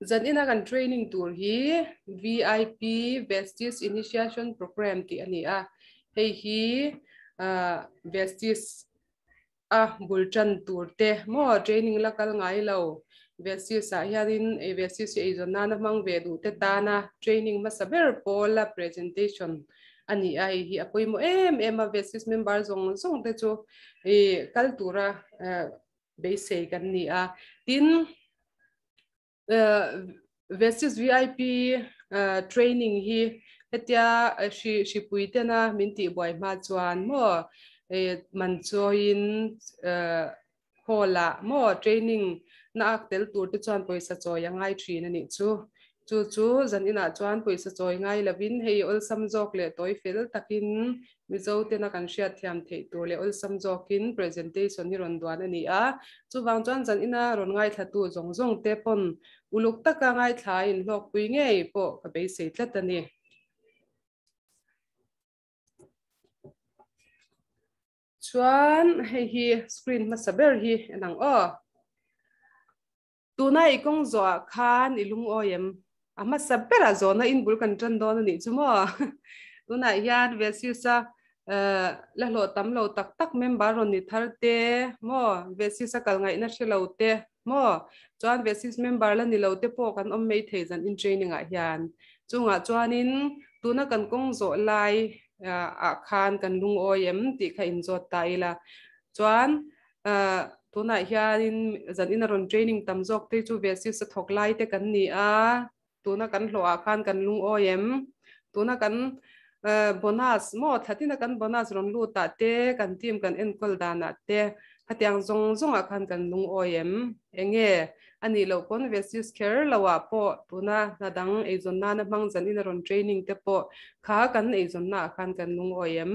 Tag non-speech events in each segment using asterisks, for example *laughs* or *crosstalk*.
zan ờ, ina kan training tour hi VIP Vestis Initiation Program ti ani a hei hi ờ, Vestis a bulchan tour te mo training la kal ngai lo Vestis a hianin e eh, Vestis e zon na mang ve du te ta na training ma saber pola presentation ani ai hi apoi mo em em a Vestis member zong zong te cho e eh, kaltura eh, base kan ni a tin Uh, versus VIP uh, training hi hetya uh, shi shi puitena minti boy ma chuan mo e man choin uh, hola mo training na ak tel tur te chuan poisa cho yangai thri na ni chu chu chu zan ina chuan puisa chawi ngai lovin hei ol sam jok le toy fel takin mizo tena kan hria thiam thei tur le ol sam jokin presentation ni ron duan ani a chu wang chuan zan ina ron ngai thatu zong zong te pon uluk taka ngai thla in hlok pui nge po ka be sei tlat ani chuan hei hi screen ma saber hi anang o tunai kong zo khan ilung oyem ama sabera zona in bul kan tran don ni chumo tuna yan vesiu sa la lo tam lo tak tak member ron ni thar te mo vesiu sa kal ngai na shilo te mo chuan vesiu member la ni lo te po kan om mei thei zan in training a hian chunga chuanin tuna kan kong zo lai a khan kan lung o yem ti kha in zot ta ila chuan tuna hian in zan in ron training tam zok te chu vesiu sa thok lai te kan ni a ตัวนักันหลอกันกันลุงโอเอ็มตัวนักันเอ่อบนัสมอทัที่นักกันบนัสรอนลู่ตาเตกันทีมกันเอ็นกอลดานาเตที่ยังจงจงอาการกันลุงโอเอ็มเองอันนี้เราคนเวสต์ยูสเคิร์เราว่าพอตัวนัก่าดังไอ้จนน่าเนี่ยบางจันี่นเรอนเทรนนิ่งเต่ปอขากันไอ้ส่วนน่าอาการกันลุงโอเอ็ม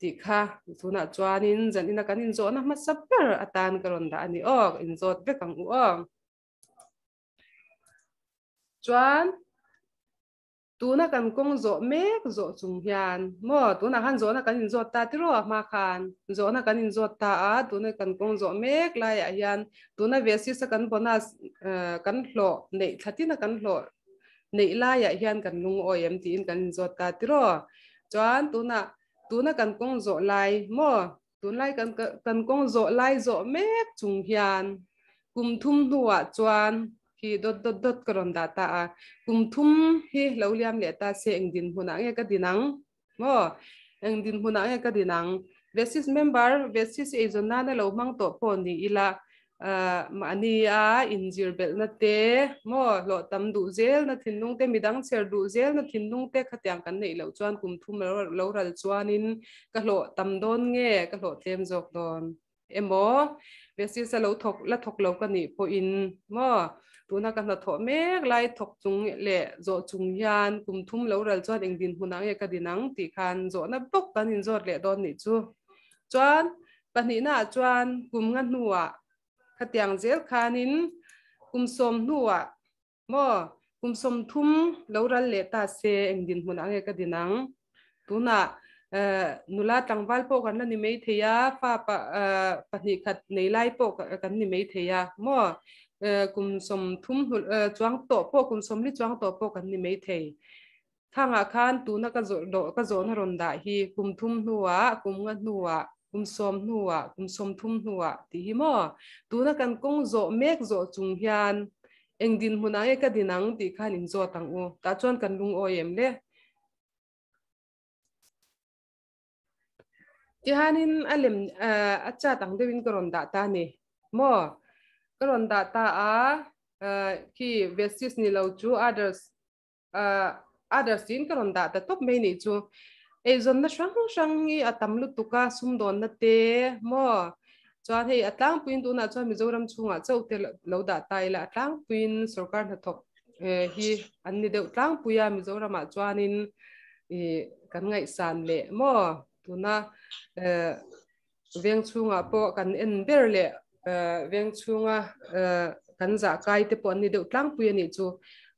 ดีค่ะตัวน่าจวนนีิส่วนนีินัการอินโซน่ามาสับเปล่าอาการกันรอนได้อันนี้ออกอินโซดเปกังอ้อ chuan tuna kan kong zo mek zo chung hian mo na han zo na kan in zo ta ti ro ma khan zo na kan in zo ta a tuna kan kong zo mek la ya hian tuna vesi sa kan bonas eh, kan hlo nei thatina kan hlo nei la ya hian kan lung o em ti in kan in zo ta ti ro chuan tu na kan kong zo lai mo tu lai kan kan kong zo lai zo mek chung hian kum thum nuwa chuan khi đốt đốt đốt dot karon data a à, kum thum hi lâu liam le ta se eng din huna nge ka dinang mo eng din huna nge ka dinang vesis member vesis e zona na lo mang to pon ni ila mania injir bel na te mo lo tam du zel na thin nung te midang cher du zel na thin nung te khatyang kan nei lâu chuan kum thum lâu ra chuan in ka lo tam don nge ka lo tlem jok don emo vesis a lâu thok la thok lo ka ni po in mo tuna ka hna thaw mek lai thok chung le zo chung hian kum thum lo ral chuan eng din hunang ye ka dinang ti khan zo na bok kan in zor le don ni chu chuan pahnih na chuan kum nga hnuah khatiang zel khanin kum som hnuah mo kum som thum lo ral le ta se eng din hunang ye ka dinang tuna eh, nula tangval po kan ni mei theya fa pa eh, pahni khat nei lai po kan ni mei theya mo kum som thum chuang to po kum som li chuang to po kan ni mei thei thanga khan tu na ka zol do ka zon ron da hi kum thum nuwa kum nga nuwa kum som nuwa kum som thum nuwa ti hi mo tu na kan kong zo mek zo chung hian eng din huna e ka dinang ti khan in zo tang u ta chuan kan lung o em le ti hanin alem a cha tang dewin ron da ta ni mo karon da ta a ki vestis ni lo chu others others in karon da ta top me ni chu e zon na shang shang ni atam lu tuka sum don na te mo chuan hei atlang puin tu na chuan mizoram chunga chau te lo da tai la atlang puin sarkar na thop hi an ni deuh tlang puya mizoram a chuanin e kan ngai san le mo tuna veng chunga po kan en ber le เออเวียงชุงอ่ะกันจากไกลแต่ปอนนี่เดือดตั้งปุยนี่จู่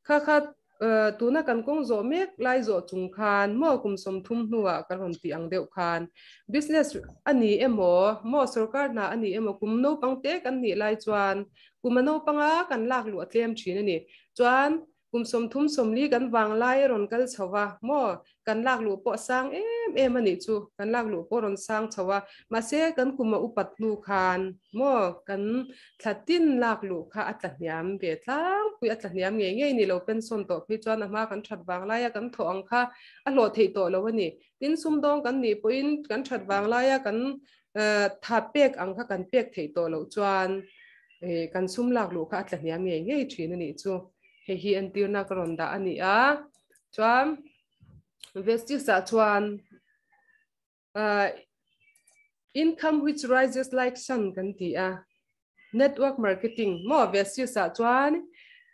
ข้าข้าเออ่ตัวนักการกงโจเมฆไล่โจจุงคานม้อวคุมสมทุ่มนัวกันหนตีอังเดียวคาน business อันนี้เอ็มโอม้อสุรการนาอันนี้เอ็มโอคุมโนปังเตกันนี่ไล่จวนคุมโนปังอ่ะกันลากหลวดเลี้ยมชีนนี่จวนกุมสมทุ่มสมลีกันวางไล่รนกันชาวมอกันลากหลูปอสร้างเอ็มเอ็มันนี่จูกันลากหลูปอรนสร้างชาวามาเสกันกุมมาอุปัตลูคานมอกันทัดตินลากหลูคาอัตยามเบียดล้างคุยอัตยามเงี้ยเงี้ยนี่เราเป็นส่วนต่อพจาจณามากันฉัดวางไล่กันถ่องค่ะอัลโหลเทตัวแล้ววันนี้ตินสมดองกันนี่ปุยกันฉัดวางไล่กันเอ่อทับเปียกอังค่ะกันเปียกเทตัวเราจวนเอ่กันซุ่มลากหลูคาอัตยามเงี้ยเงี้ยทีนนี่จู he hi an tirna ka ron dah a ni a chuan vestige ah chuan u income which rises like sun kan ti a network marketing mo v e s t i g ั ah chuan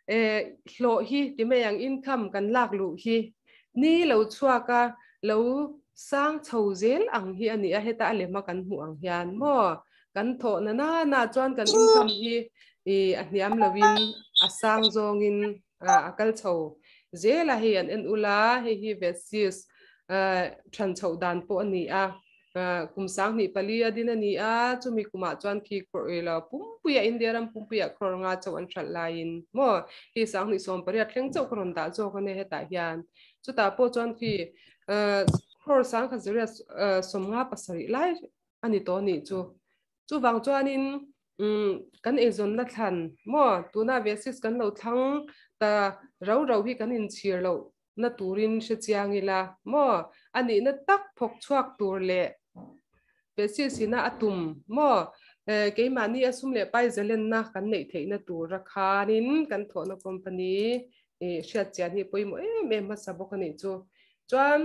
eh h ฮีที่ไม่ยัง g income ันล lak lu hi ni lo chua ka lo sang chho zel นนี้ i ani ั้ e t a l ม m a kan mu ang h i อ่ m มอก n tho n น na น a c า u วนกันอินคัมฮี i a à, hniam lovin a à, sang zawngin a à, kal chho zela hi an en ula hei hi vesis than chho dan po ani a kum sang ni pali adin ani a chumi kuma chuan khi kor ela pumpuya india ram pumpuya khor nga chho an thal lain mo hi sang ni som pariat thleng chho koron da zo kone heta hian chuta po chuan khi khor sang kha zira som nga pasari lai ani to ni chu chu wang chuanin um kan ezon na than mo tuna vesis kan lo thang ta rau rau hi kan in chir lo na turin she chiangila mo ani na tak phok chuak tur le vesis ina atum mo cái eh, mà ni asum le pai zelen na kan nei thei na tu ra khanin kan thona company e eh, sha chian hi poimo em eh, em ma sabok ani chu chuan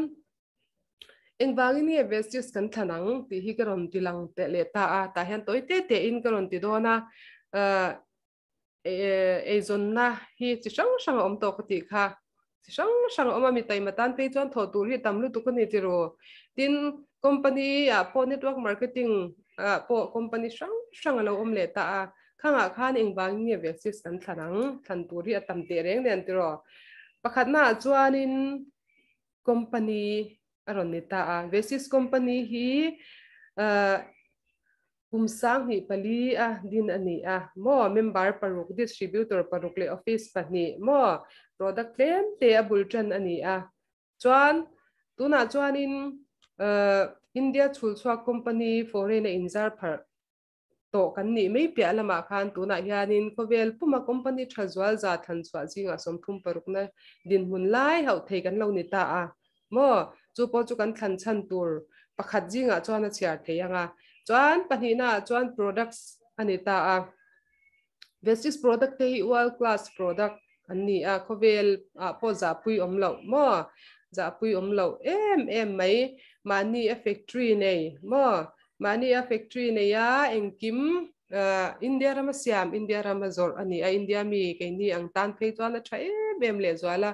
eng bangi vestius kan thanang ti hi karon ti lang te le ta a ta hen toi te te in karon ti do na e eh, eh, zon na hi chi shang shang om to khati kha chi shang shang om mi tai matan pe chon tho tu ri tam tu kan ti ro tin company a po network marketing a po company shang shang lo om le ta a kha nga khan eng bangi vestius kan thanang than tu ri atam te reng den ti ro pakhat na chuanin company aronita a vesis company hi umsang ni pali a din ani a mo member paruk distributor paruk le office pani mo product claim te a bulchan ani a chuan tuna chuan in India chul chua company foreign inzar phar to kan ni mei pia lama khan tuna hianin kovel puma company thazwal za than chwa jinga som phum paruk na din mun lai hau thei kan lo ni ta a mo chu po chu kan thlan chan tur pakhat jinga chuan a chiar thei anga chuan pahna chuan products anita a vestis product te world class product ani a khovel a po za pui om lo mo za pui om lo em em mai mani a factory nei mo mani a factory nei ya engkim India rama siam India rama zor ani a India mi ke ni ang tan phei chuan a tha em em le zwala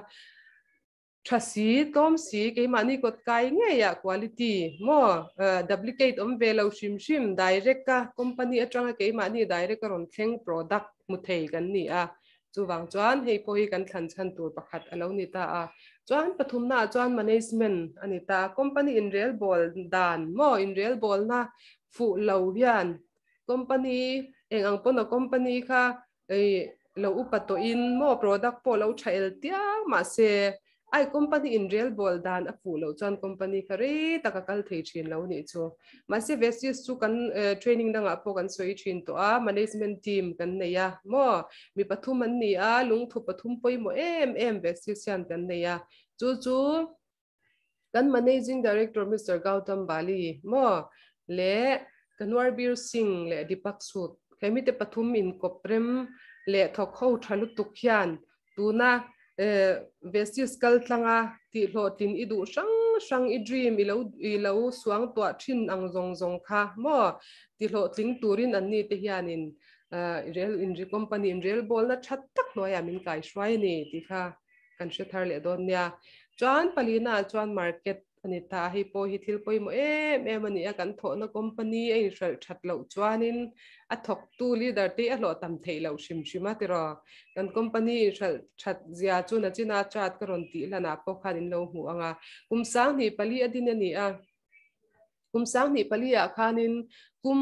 thasi tom si ke mani kot cái nghe ya à, quality mo ờ, duplicate om ve lâu shim shim direct ka à, company cái mà mani direct ron theng product mu thei gan ni a à. chuwang chuan hei po hi kan than chan tur pakhat alo ni ta a chuan pathum na chuan management ani ta company in real ball dan mo in real ball na fu lo hian company eng ang pono company kha ei lo upato in mo product po lâu thail tia mà se ไอ้ company in real world ดันอ่ะฟูแล้วจน company คารตะกัลเทรดชินแล้วนี่ชัวมาเสียเวสต์ยูสูกันเอ่อ t r a i n i n ดังอ่ะพวกกันสวยชินตัว m a n เ g e เมน t team กันเนี่ยมั่วมีปฐุมันนี่อ่ะลุงทุบปฐุมไปมั่วเอ็มเอ็มเวสิ์ยูสันกันเนี่ยจู่จู่กัน managing director Mr. Gautam Bali มั่วและกันวาร์บิรซิงและดิปักสุดเคยมีแต่ปฐุมินกบเรมและทอกเข้าทะลุตุกยันตูน่า Eh, Vestius skal tlanga ti lo tin idu shang shang i dream i lo i lo suang to thin ang zong zong kha mo ti lo ting turin an ni te hianin eh, real in re company in real bol na chat tak no ya min kai shwai ni ti kha kan she thar le don nya chuan palina chuan market ani ta hi po hi thil poi mo em em ani a kan tho na company ai ral that lo chuanin a thok tu leader te a lo tam thei lo shim shima ti ro kan company ral that zia chu na china chat ka ron ti lana po khan in lo hu anga kum sang ni pali adin ani a kum sang ni pali a khanin kum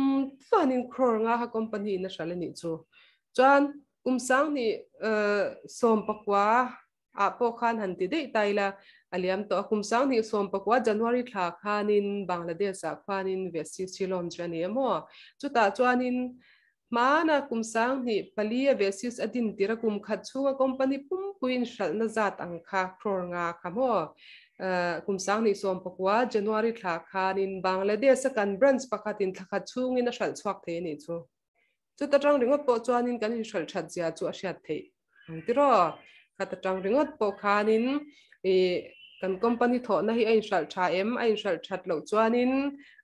fanin khor nga ha company na ral ani chu chuan kum sang ni som pakwa a po khan han ti dei tai la aliam to akum sang ni som pakwa january thla khanin bangladesh a khanin vesi silom jani emo chuta chuanin mana kum sang ni palia vesius adin tira kum khat chunga company pum puin shal na zat ang kha kror nga khamo kum sang ni som pakwa january thla khanin bangladesh kan branch pakhatin thakha chungin a shal chwak the ni chu chuta tang ringot po chuanin kan in shal chat zia chu a shiat the tiro khata tang ringot po khanin e กันคอมพานีถอนให้อินสัลชาเอ็มอินสัลชัดเลวจวนิน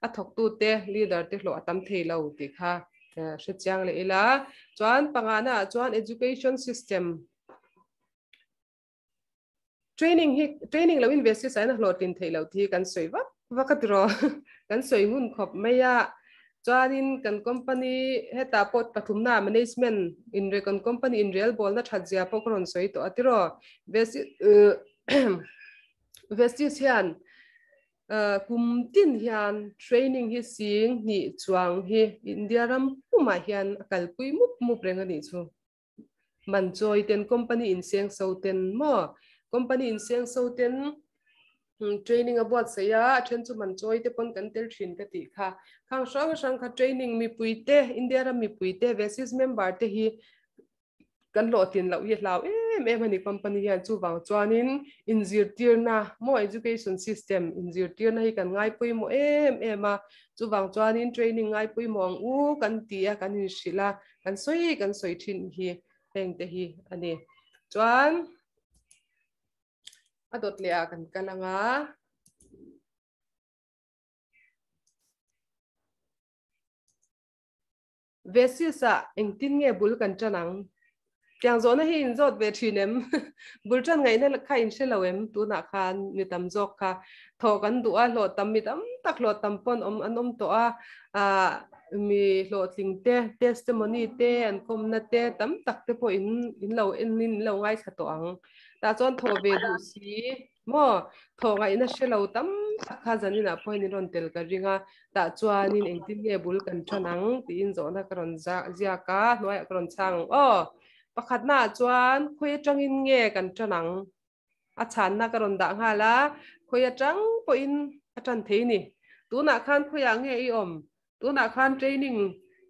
อัฐตูเตะลีดเดอร์ที่หลวตั้มเทลาวติค่ะเช็ดจังเลยละจวนปังานะจวน education system training ฮิ training เราอินเวสท์ใส่นักหลวตินเทลาวที่กันสวยวะวักกระโดกันสวยงุ่นขอบไม่ยากจวนินกันคอมพานีเฮตาปอดปฐุมนา management อินเรกันคอมพานีอินเรียลบอลนัดชัดเจียปกรณ์สวยตัวอัติโรเวสต์ vegetarian uh, kum tin hian training hi sing ni chuang hi india ram puma hian akal pui mup mup reng ani chu man choi ten company in seng so ten mo company in seng so ten hmm, training about say ya then chu man choi te pon kan tel thin ka ti kha khang sang sang kha training mi pui te india ram mi pui te vesis member te hi kan lo tin lo hi hlaw e eh, em em ani company hian chu wang chuanin inzir na mo education system inzir na hi kan ngai pui mo em em a chu wang chuanin training ngai pui mo ang u kan ti a kan in shila kan soi kan soi thin hi teng te hi ani chuan adot le a kan kalanga vesis a engtin nge bul kan chanang ียงโซนใี่อินโจดเวทีนิมบุรุษไงในข้าอินเชลเาเอวมตัวนักขันมีตั้มจกค่ะทอกันตัวหลอดตำมมีตัมตักหลอดตำปนอมอันอมตัวอ่ามีหลอดสิงเตเตสเตมอนีเตอันคมนาเตตัมตักเตพออินอินเราอินนินเราไงสะตวองตาจนทอเวดูสีมอทอไงในเชลเาตัมสักขาจันนี่นะพออินรอนเตลกัริงาตาจวนนินเองที่เนี่ยบุรุษกันชนังตีอินโซนักรอนจักจิอากาหน่วยกรอนช่างอ๋อ pakhat na chuan khoi in nge kan chanang a chan na ka ron da nga la khoi atang po in atan thei ni tu na khan khoi ange i om tu na khan training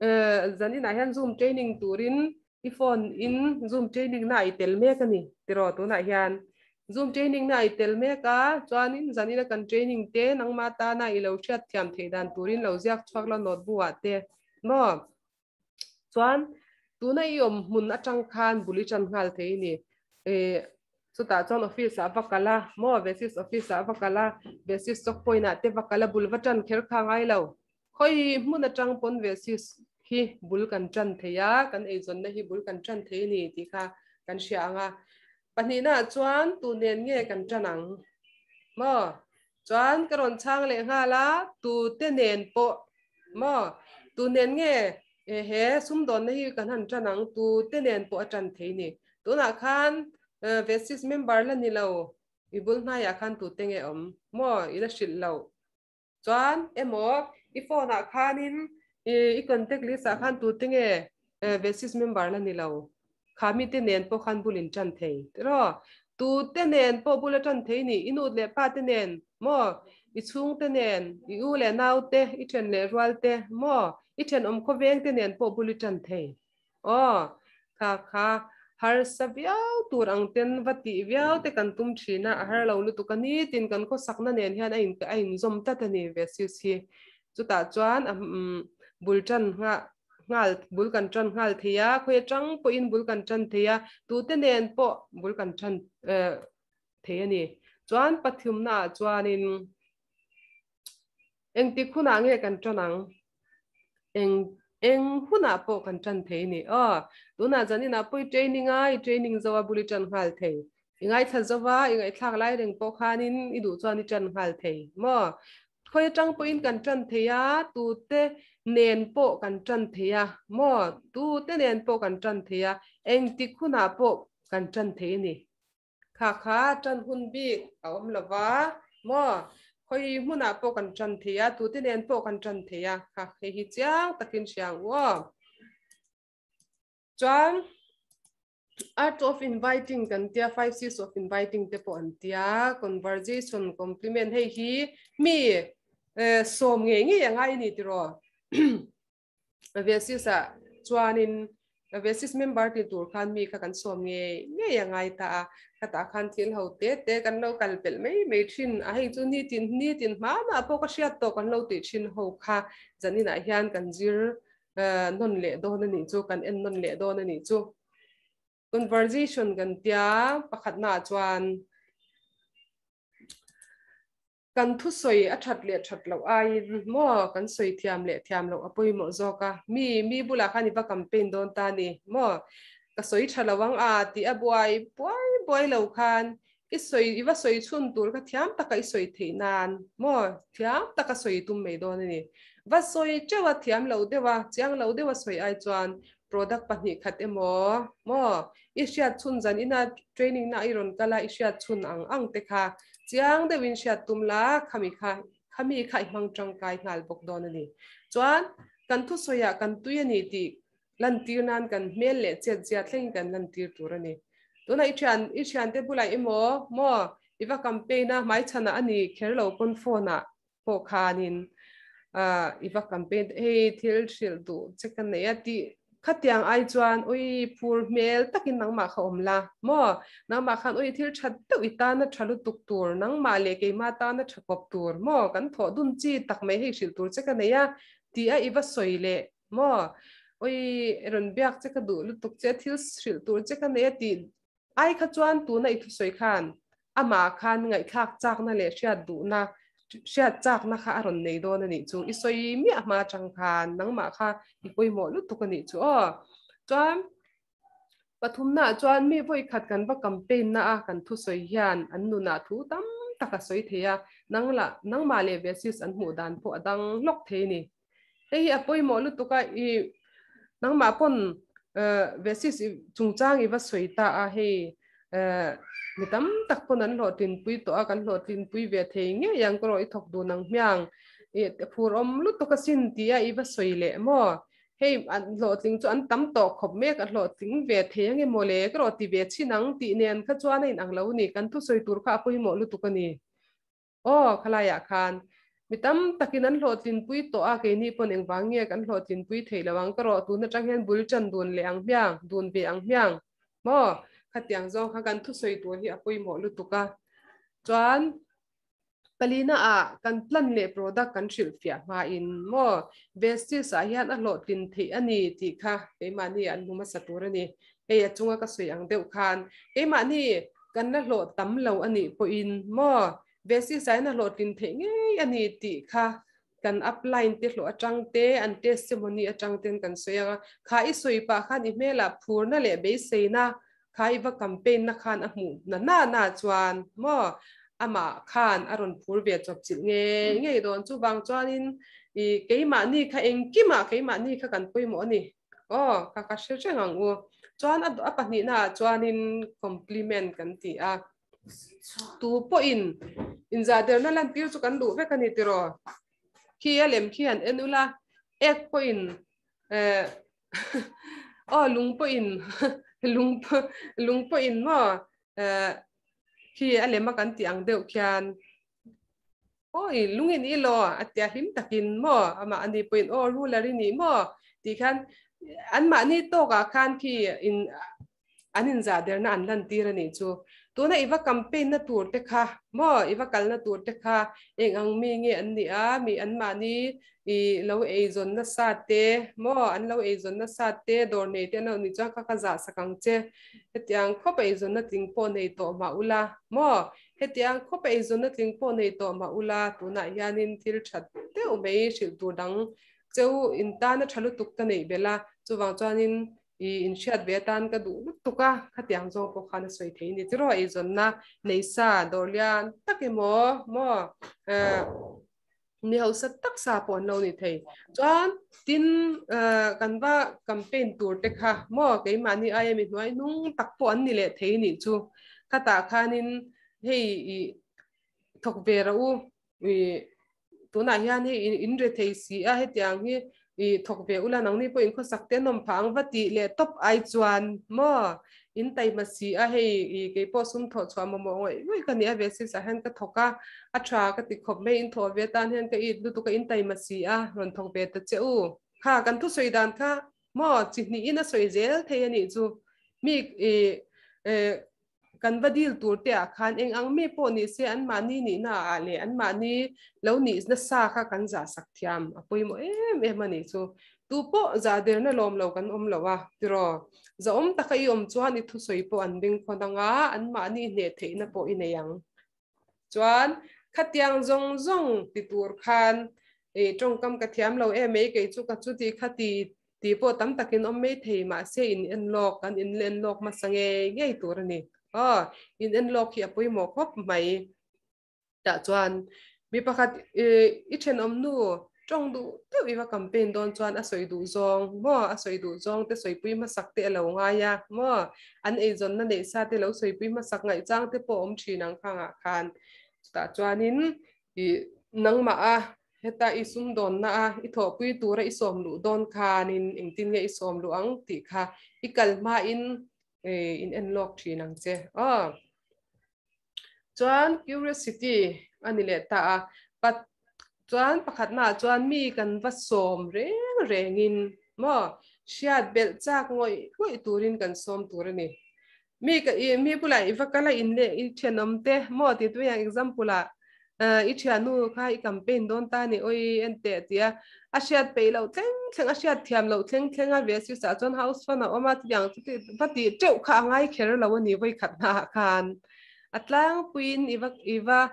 eh, zani na hian zoom training turin i phone in zoom training na i tel me ka ni tiro tu na hian zoom training na i tel me ka chuan in zani na kan training te nangma ta na i lo chat thiam thei dan turin lo ziak chhak la notebook ate ah no chuan tu na iom mun atang khan buli chan ngal thei ni e chuta chon office avakala mo basis office avakala basis chok poina te vakala bulwatan kher kha ngai lo khoi mun atang pon basis hi bul kan chan theya kan ei zon na hi bul kan chan thei ni ti kha kan sia anga pani na chuan tu nen nge kan chanang mo chuan karon chang le nga la tu te nen po mo tu nen nge ehe sum don ne hi kan han chan ang tu tenen po chan thei ni to na khan vesis member la ni lao i bul na ya khan tu tenge om mo i la shil lao chan e mo i fo na khan in i contact li sa khan tu tenge vesis member la ni lao kha mi tenen tu tenen po bul chan thei ni inu le ít xuống tên nen i u le nau te ít chen le rual te mo i chen om ko veng te nen po buli chan the o kha kha har sabiao tur ang ten vati viao te kan tum thina har lo lu tu kani tin kan sạc sakna nen hian ain ka ain zom ta ta ni ve si si chú ta chuan mm, bul chan nga ngal bul kan chan ngal thia khoi chang po in bul kan chan thia tu te nen po bul kan chan eh, the ani chuan pathium na in eng ti khuna nge kan chanang eng eng huna po kan chan the ni a tuna jani na poi training ai training zawa buli chan hal the ingai tha zawa ingai thak lai reng po khanin idu chani chan hal the mo khoi chang po in kan chan the ya tu te nen po kan chan the ya mo tu te nen po kan chan the ya eng ti khuna po kan chan the ni kha kha chan hun bi awm lawa mo khoi muna po kan chan thia tu tin en po kan chan thia kha khe hi chiang takin chiang wo chuang art of inviting kan tia five c's of inviting te po an tia conversation compliment hei hi mi eh, som nge nge ngai ni ti ro vesis *clears throat* a chuanin vesis member ti tur khan mi kha kan som nge nge ngai ta ta khan thil ho te te kan lâu kal pel mấy mấy chín, ai hei ni tin ni tin ma ma po ka hriat to kan lo ti thin ho kha janina ah hian kan zir eh, non le don nên chú kan en non le don nên chú, conversation kan tia pakhat na chuan kan thu soi a that le that lo ai mo kan soi thiam le thiam lâu, apoi mo zo ka mi mi bula khani pa campaign don ta ni mo ก็สวยชฉลวงอาทีอบวยบวยบวยเลวขันก็สวยว่าสวยชุนตัวก็เทียมตะก็สวยที่นานมอเทียมตะก็สวยตุ้มไม่โดนนี่ว่าสวยเจ้าว่าเทียมเลวเดียวว่าเจ้าเลวเดียวว่าสวยไอจวน product ปัจจุบันเอ็มอมออีเชียชุนจันอินาเทรนนิ่งน่าอิรันกะลาอีเชียชุนอังอังเตค่ะเจ้าเดวินเชียตุ้มละขมิค่ะขมิค่ะมังจังกายงานบกโดนนี่จวนกันทุสวยกันตุยนี่ดีลันตีนันกันเมลเลเจ็ดเจ็ดเล่นกันลันตีตัวนี้ตัวนั้นอีชันอีชันเดบุลัยโมโมอีว่าคัมเปญนะไม่ชนะอันนี้เคอร์เราคนฟอนะโปคานินอ่าอีว่าคัมเปญเฮ้เทลชิลดูเช่นนี่ยที่ขัดยังไอจวนอุ้ยพูดเมลตักินนังมาเขาอมละโมนังมาขันอุ้ยทิลชัดตัวอีตานะชัลุตุกตัวนังมาเลเก่ยมาตานะชักบตัวโมกันถอดดุนจีตักไม่ให้ชิลตัวเช่นนี่ยที่อีว่าสวยเลยโมโอ้ยรื่องเบียกจะก็ดูลุตกเจ้าที่สิลตัวจะกันเนี่ยดิไอ้ขจวนตัวนั้นอีทสวยขันอามาขันไงขากจากนั่นแหละเชียดูนะเชียดจากนั่นคะรันในตัวนั่นนี่จู่อีสวยมีอามาจังขันนั่งมาค่ะอีโอ้ยหมอลุตกันนี่จู่อ๋อจวนปฐุมนาจวนมีโอ้ยขัดกันปะกัมเป็นนะอ่ะกันทุสวยยันอันนู่นอ่ะทุตั้มตะกสวยเทียนั่งละนั่งมาเลยเวสิสอันหมู่ดันพวกดังล็อกเทนี่ไอ้อ่อยหมอลุตกันอีนังมาปนเอ่อเวสิสจงจ้างอีวัสวยตาอาเฮเอ่อมีตั้มตักปนันหลอดตินปุยตัวกันหลอดตินปุยเวทเองเนี่ยยังก็รอยถกดูนังเมียงเอ็ดผูรอมลุตกสินตีอีวัสวยเละมั่วเฮ้ยอันหลอดติงจวนตั้มตอกขบเมกอันหลอดติงเวทเฮงเงี่ยโมเลก็รอตีเวทชินังตีเนียนขจวนในนังเหล่านี้กันทุสวยตุรก้าปุยโมลุตุกันนีโอ้ขลายอาคาร mitam takin an hlotlin pui to a ke ni pon engwang nge kan hlotlin pui theilawang karo tuna tang hian bulchan dun le ang hmiang dun ve ang hmiang mo khatiang zo kha kan thu soi tu hi apoi mo lu tuka chuan kalina a kan plan le product kan thil fia ma in mo vestis a hian a hlotlin thei ani ti kha pe ma ni an huma satur ani ei achunga ka soi ang deuh khan ei ma ni kan na hlo tam lo ani po in mo วสิสายนลดินเพงอันนี้ติค่ะกันอัพไลน์เตลอจังเตอันเตสมนีจังเตนกันสวยค่ะอิสวยปะค่ะนี่เมละพูนั่นแหละเบสเซน่ะค่ะอีว่าแคมเปญนะคะนะมูนน่าน่าจวนมออามาค่ะอรุณพูดเวียจบจิตเงี้ยเงี้ยโดนจู่บังจวนอินอีเกี่ยมันนี่ค่ะเองกี่มาเกี่ยมันนี่ค่ะกันไปหมดนี่อ๋อค่ะก็เชื่อใจงั้นวะจวนอัดอัพนี่น่าจวนอินคอมพลีเมนต์กันที่อ่ะตัวป่อินอินจาเดิมนั่นพิจุกันดูเวกันนี่ตีรอขี้เลมขี้อันเอ็นุล่าเอ็กป่อินเอ่ออลุงป่อินลุงลุงป่อินว่าเอ่อขี้เอลิมกันตีอังเดียวขี้อันโอ้ยลุงอินอีรออาจจะหิมตะกินว่าอมาอันนี้ป่อินโอ้รู้แล้วรนี่ว่าที่ขันอันมาอันนี้โตกับขันขี้อิน anin za der na anlan tira ni chu na iwa campaign na tur te kha mo iwa kal na tur te kha eng ang mi nge an ni a mi an ma ni i lo e zon na sa te mo an lo e zon na sa te dor ne te na ni cha ka ka za sakang che hetiang kho pe zon na ting po nei to ma ula mo hetiang kho pe zon na ting po nei to ma ula tuna yanin thil that te u mei shil tu dang cheu in ta na thalu tuk ta nei bela chuwang chuanin i in shiat be tan ka du luk tuka khatiang zo ko khana soi thei ni tiro e zon na neisa dorlian take mo mo ni ho sa tak sa pon lo ni thei chuan tin kanwa campaign tour te kha mo ke ma ni ai mi noi nung tak po an ni le thei ni chu khata khanin hei i thok be ra u tu na hian hei in re thei si a hetiang hi i thok ve ula nang ni po in kho sakte nom phang vati le top ai chuan mo in tai ma si a hei i ke po sum tho chwa mo mo oi oi ka ni a ve si sa hen ka thoka a tha ka ti khop me in tho ve tan hen ka i lu tu ka in tai ma si a ron thok ve ta che u kha kan thu soi dan kha mo chi ni in a soi zel thei ani chu mi e กันว่าดีลตัวเตะขันเองอังเม่ปนิเสอันมานี่นี่น่าอะไรอันมานี่แล้วนี่นั่นสาขากันจะสักที่อ่ะพูดมาเอ๊ะเอ๊ะมันนี่ซูตัวปอจะเดินน่ะล้มเรากันอมเราวะที่รอจะอมตะใครอมชวนี่ทุสอยปออันดึงคนต่างอ่ะอันมานีเนี่ยเที่ยนพปออีเนียงชวนขัดยังจงจงติดตัวขันเออจงกำกัดทียมเราเอ๊ะไม่เกี่ยวกับชุดที่ขัดติที่ดปอตั้มตะกินอมไม่เที่ยมมาเสียอินอินโลกอันอินเลนโลกมาสังเอง่ายตัวนี้ออินเอ็นโลกที่อภิมอกบไม่ตัดจวนมีประกาศเอออิชเชนอมนูจงดูเทวีว่าคัมเปญโดนจวนอสวยดูจงมออสวยดูจงเทสวยปุยมาสักเตะเหลวงายะมออันเอจอนนั่นเดชาแต่เหลวสวยปุยมาสักไงจังเทปอมชีนังข้างอาคารตัดจวนนินนังมาเหตุใดสุมดอนน่ะอีทอปุยตัวไรอสอมลุดอนคานินอิงตินเงอสอมลุอังติค่ะ อีกลมาอิน in and lock chi nang che a chuan curiosity ani le ta pat chuan pakhat na chuan mi kan va som re reng in mo shiat bel chak ngoi ko turin kan som tur mi ka mi pula i va kala in le i te mo ti tu example la ichianu kha i campaign don ta ni oi ente tia asiat pe lo teng teng asiat thiam lo teng teng a ve su sa chon house fa na oma ti yang ti pati cheu kha ngai kher lo ni voi khat na khan atlang puin iwa iwa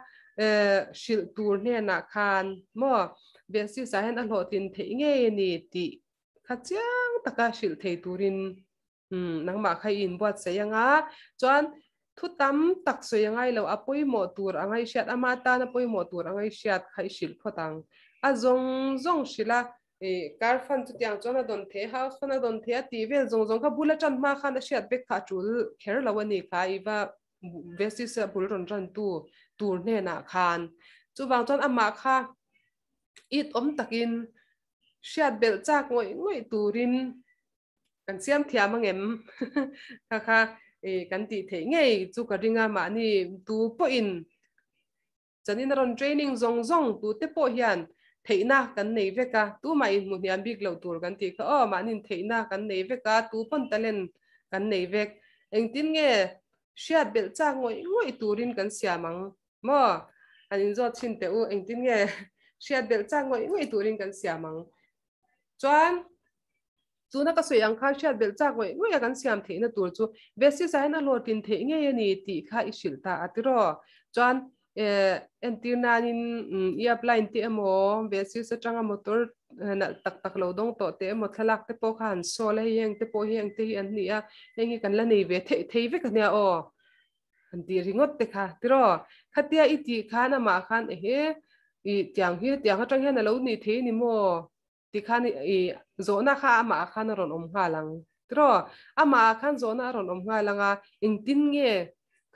shil tur ne na khan mo ve su sa hen a lo tin the nge ni ti kha chiang taka shil thei turin nang ma khai in buat se yanga chuan ทุตั้มตักสวยยังไงเราอภัยหมอตัวอังไงเชียดอามาตานภัยหมอตัวอังไงเชียดใครสิลพอดังอาจงจงสิละเอ่อการฟันจุดยังจงนัดนเทฮาสนัดนเทียตีเวจงจงก็บุลจันมาขันเชียดเบกขาจุลเคอรลาวันนี้ค่ะอีว่าเวสิสบุลรอนจันตูตูเนนาขานจ่บางจนอามาค่ะอีดอมตักินเชียดเบลจากงวยงวยตูรินกันเสียมเทียมังเอ็มค่ะค่ะ e kan ti the nge chu ka ringa à, ma ni tu po in chanin ron training zong zong tu te po hian theina kan nei veka tu mai mu hian big lo tur kan ti kha o ờ, ma nin theina kan nei veka tu pon talen kan nei vek eng tin nge shiat bel cha ngoi ngoi turin kan siamang mo anin zo chin te u eng tin nge shiat bel cha ngoi ngoi turin kan siamang chuan zu na ka so yang kha chat bel cha goi ngoi kan siam the na tur chu besi sai na lo tin the nge ye ni ti kha i shil ta atiro chan eh en tin na nin i apply ti mo besi sa chang a motor eh, na tak tak lo dong ma khan e he i tiang hi tiang ha chang he na lo tikhan i zona kha ama khan ron om nga lang tro ama khan zona ron om nga langa in tin nge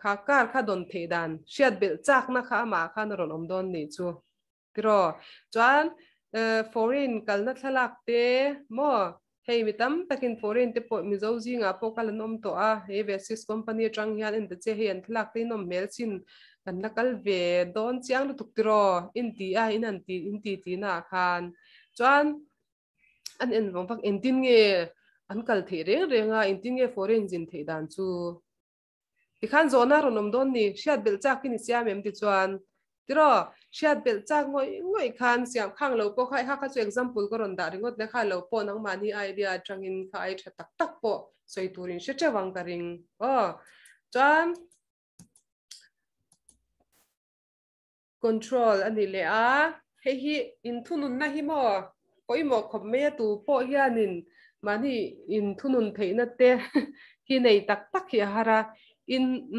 kha kar kha don the dan shiat bel chak na kha ama khan ron om don ni chu tro chuan e, foreign kal na thalak te mo hei mitam takin foreign te po mi zo zi nga po kal nom to a he vesis company trang hian in te che he an thlak te nom mel chin kan nakal ve don chiang lu tuk tro in ti a in an ti in ti ti na khan chan an en wang pak en tin nge an kal the re re nga en tin nge foreign jin the dan chu i khan zo na ronom don ni shat bel chak kin sia mem ti chuan ti ro shat bel chak ngoi ngoi khan siam khang lo po khai ha ka chu example ko ron da ring ot 헤히 인투눈 나히모 보이모 컴메야두 포야닌 마니 인투눈 페이나테 히네이 딱딱히 하라 인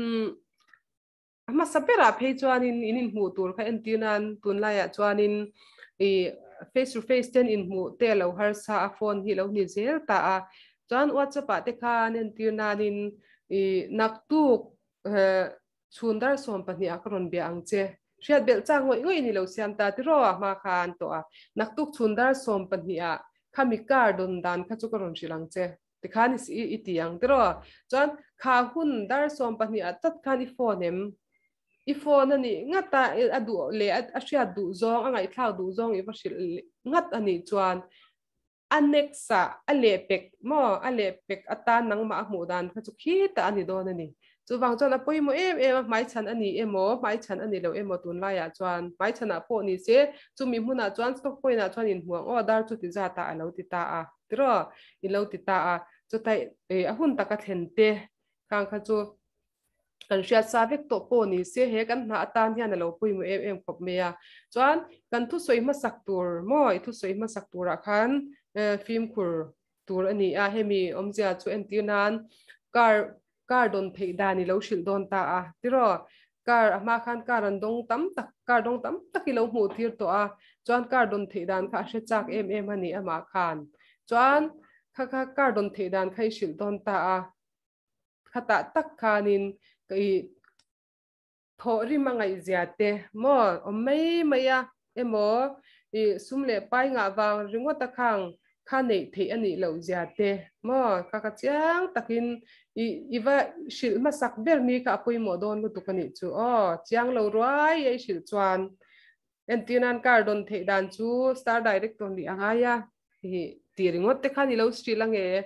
아마 사페라 페이조아닌 인인 후돌 카엔티난 툰라야 조아닌 이 face to face ten in mu te lo har sa a phone hi lo ni zel ta a chan whatsapp a te kha nen ti na nin i nak tu eh, chundar som pa ni triat bel chang ngoi ngoi ni lo siam ta ti ro ma khan to a nak tuk chun dar som pan ni a khami kar don dan kha chu karon si lang che ti khan is i ti yang ti ro chan kha hun dar som a nga ta a du le a sia du zong a ngai du zong i va sil nga ta chuan anexa alepek mo alepek ata nang ma mu dan kha chu ani don chuwang chuan a poimo em em mai chan ani emo mai chan ani lo emo tun laia chuan mai chan a po ni se chumi hmuna chuan stock point a chuan in huang o dar chu ti za ta alo ti ta a tiro in lo ti ta a chu tai e a hun taka thlen te kang kha chu kan ria sa vek to po ni se he kan na atan hian alo poimo em em khop me a chuan kan thu soi ma sak tur moi thu soi ma sak tur a khan film khur tur ani a hemi omzia chú en tin han car car don phei dani lo shil don ta a tiro car ma khan car an dong tam tak car dong tam tak lo mu thir to a chuan car don thei dan kha she chak em em ani ama khan chuan kha kha car don thei dan khai shil don ta a kha ta tak khanin kai tho ri ma ngai zia te mo om mai mai a emo i sumle pai nga wang ringo takhang khá nể thế anh ấy lâu già thế mà các cái chàng tắc in i và sự mà sắc bề mi các apoi mò don của tụi anh chú ờ chàng lâu rồi ấy sự chuan anh tin anh cả don thế đàn chú star director ni anh ấy à thì tiền một thế khá nể lâu sri lăng ấy e.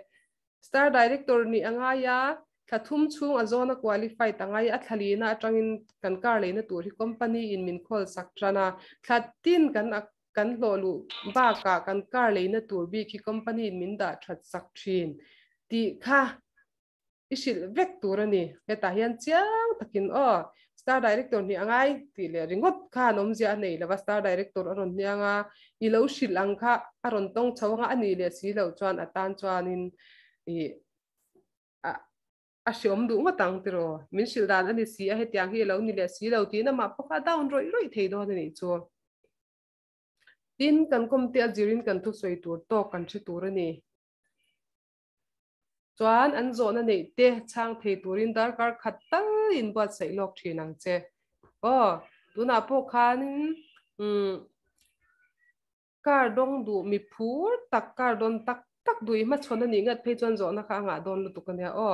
star director ni anh ấy à thum chung a zona qualify tangai a thalina cần kankar leina tur hi company in min khol sak thana thlatin tin cần kan lo lu ba ka kan kar le na tur bi ki company min da that sak thin ti kha isil vek tur ani heta hian chiang takin o star director ni angai ti le ringot kha nom zia nei lawa star director aron ni anga i lo shil ang kha aron tong chawanga ani le si lo chuan atan chuan in i a a shom du ma tang tiro min shil dan ani si a hetiang hi lo ni le si lo ti na ma pokha down roi roi thei do ni chu tin kan kom te azirin kan thu soi tur to kan chi tur ni chuan an zo na nei te chang thei turin dar kar khat in ba sai lok thi nang che ko tu na po khan um kar dong du mi phu tak kar don tak tak dui ma chona ni ngat phe chon zo na kha nga don lu tu kan ya o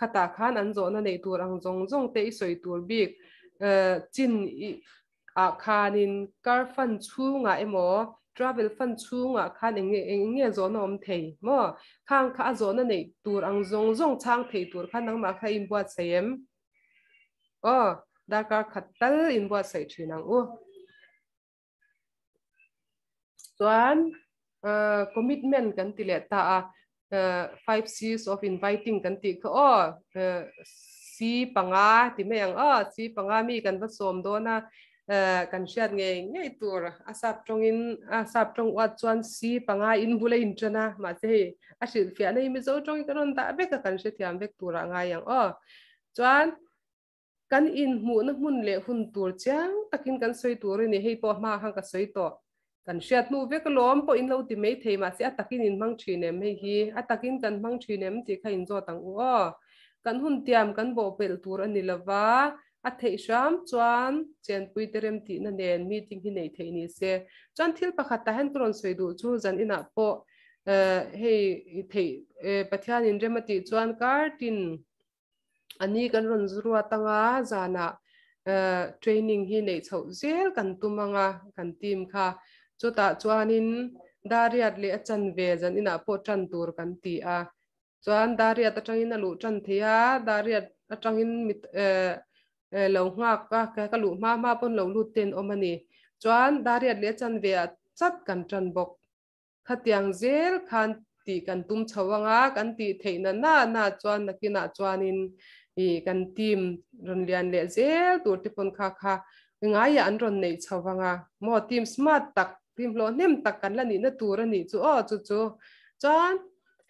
khata khan an zo na jong jong te soi tur bi eh, อาคานินการฟันชูงอะเอโอทราเวลฟันชูงอะคานเองเองเงี้ยโซนอมเทยมอข้างข้าโซนนั่นเตัวอังซงซงชางเทยตัวข้านังมาขาอินบวชเซียมอ๋อดาการัดตัอินบวชเซียชีนังอู้ส่วนเอ่อคอมมิตเมนต์กันติเลตาเอ่อ five C's of inviting กันติก็อ๋อเอ่อีปังอาที่ไม่ยังอ๋อีปังอามีกันผสมโดนะ kan ờ, siat nghe tour, tur à, asap tong in asap à, tong wat chuan si panga in bule in chana ma te he a sil fia nei mi zo tong ka ron ta be ka kan se thiam bek tur anga yang o chuan kan in mu na mun le hun tur chiang takin kan soi tour ni hei po ma hang ka soi to kan siat nu vek lom po in lo ti mei thei ma se atakin in mang thi nem hei hi atakin à, kan mang thi nem ti kha in zo tang o kan hun tiam kan bo pel tour ani lawa a te sham chuan chen pui terem ti na nen meeting hi nei the ni se chan thil pa kha ta hen tron soi du chu zan ina po uh, eh, hey the uh, eh, pathian in remati chuan kar tin ani kan ron zuru atanga jana eh, training hi nei chho zel kan tumanga kan tim kha chu chuan in dariat le achan ve zan ina po chan tur kan ti a chuan dariat atang in alu chan thia dariat atang mit lo nga ka ka ka lu ma ma pon lo lu ten omani chuan dariat le chan ve a chat kan tran bok khatiang zel khan ti kan tum chawanga kan ti theina na na chuan nakina chuanin i kan tim ron lian le zel tur ti pon kha kha ngai an ron nei chawanga mo tim smart tak tim lo nem tak kan la ni na tur ani chu o chu chu chuan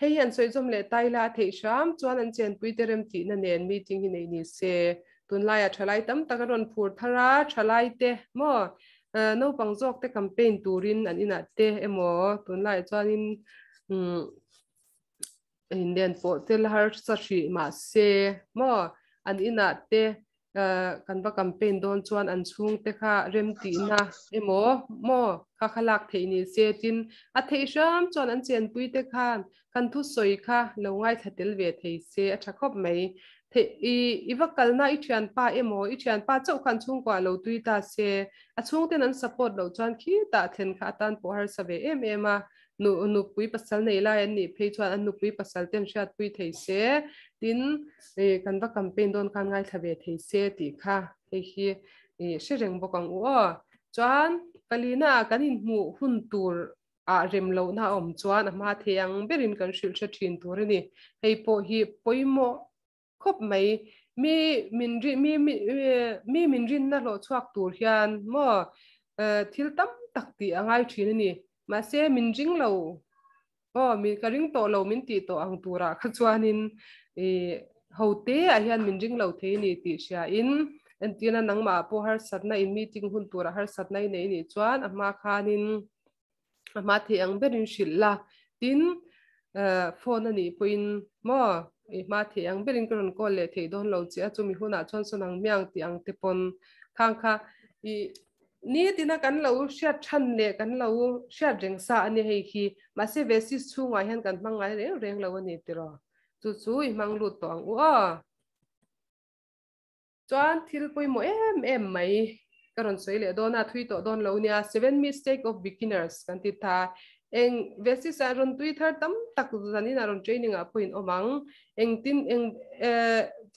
hei an soi zum le taila thei sham chuan an chen pui terem ti na nen meeting hi nei ni se ตุนไลอะทลายตั้มตะกรอนผูดพระทลายเตมอเอ่อนปังจอกเตแคมเปญตูรินอันนี้นะเตะเอมอตุนไลจวนินอืมอินเดียนโฟเทลฮาร์สชีมาเซมออันนี้นะเตะเอ่อกันว่าแคมเปญโดนชวนอันชุงเตะค่ะเริ่มตีนะเอมอมอค่ะขลักเทียนีเซจินอัตเทชามชวนอันเจียนปุยเตะค่ะกันทุสอยค่ะเราง่ายทัดเดลเวทเฮเซอัชคบไหม the i iwa kalna i thian pa emo ít thian pa chỗ khan chung kwa lâu tui ta se a à, chung ten an support lo chan khi ta thlen kha tan po har save em em a nu nu pui pasal nei la ni phe chuan an nu pui pasal tem shat pui thấy se tin e kan ba campaign don kan ngai thabe thấy se thì kha he hi e she reng bokang u a chuan kalina kan in mu hun tur a à, rem lo na om chuan a ma theyang berin kan shil sha thin tur ni hei po hi poimo คบไหมมีมินริมีมีมีมินรินนะหลอชวกตูเฮียนมอเอ่อทิลตั้มตักตีอ่างไอทีนนี่มาเซมินริงเราอ๋อมีกระริงโตเรามินตีโตอังตูระขจวานินเอเฮาเตะเฮียนมินริงเราเทนี่ตีเชียอินอันที่นั่นนังมาพอฮาร์สัตนาอินมีจิงหุ่นตัวฮาร์สัตนาอินนี่จวนอามาคานินอามาเทียงเบรินชิลละตินเอ่อโฟนนี่พูนมอ ma thi ang berin karon ko le thei don lo chi achumi huna chon son ang miang ti ang te pon khang kha i ni tina kan lo sha than le kan lo sha jeng sa ani hei khi ma se ve si chu ngai han kan mang ngai reng reng lo ni ti ro chu chu i mang lu tong u a chuan thil poi mo em em mai karon soi le dona thui to don lo nia seven mistake of beginners kan ti ta eng vesi sa ron tui thar tam tak zani na ron training a point omang eng tin eng